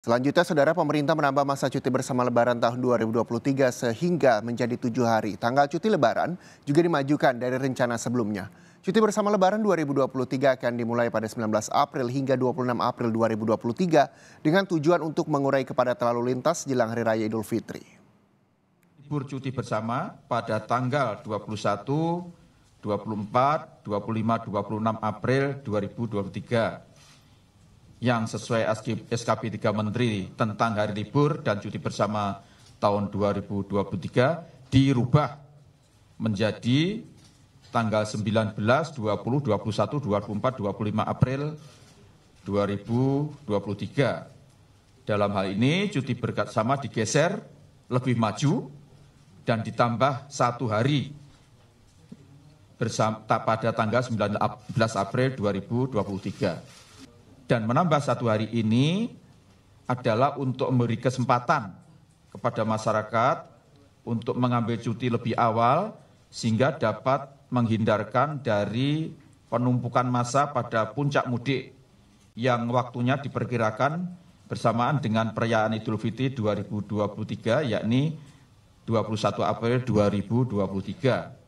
Selanjutnya, saudara pemerintah menambah masa cuti bersama Lebaran tahun 2023 sehingga menjadi tujuh hari. Tanggal cuti Lebaran juga dimajukan dari rencana sebelumnya. Cuti bersama Lebaran 2023 akan dimulai pada 19 April hingga 26 April 2023 dengan tujuan untuk mengurai kepada terlalu lintas jelang Hari Raya Idul Fitri. Libur cuti bersama pada tanggal 21, 24, 25, 26 April 2023 yang sesuai SKP 3 Menteri tentang hari libur dan cuti bersama tahun 2023 dirubah menjadi tanggal 19, 20, 21, 24, 25 April 2023. Dalam hal ini cuti berkat sama digeser lebih maju dan ditambah satu hari bersama, pada tanggal 19 April 2023 dan menambah satu hari ini adalah untuk memberi kesempatan kepada masyarakat untuk mengambil cuti lebih awal sehingga dapat menghindarkan dari penumpukan massa pada puncak mudik yang waktunya diperkirakan bersamaan dengan perayaan Idul Fitri 2023 yakni 21 April 2023.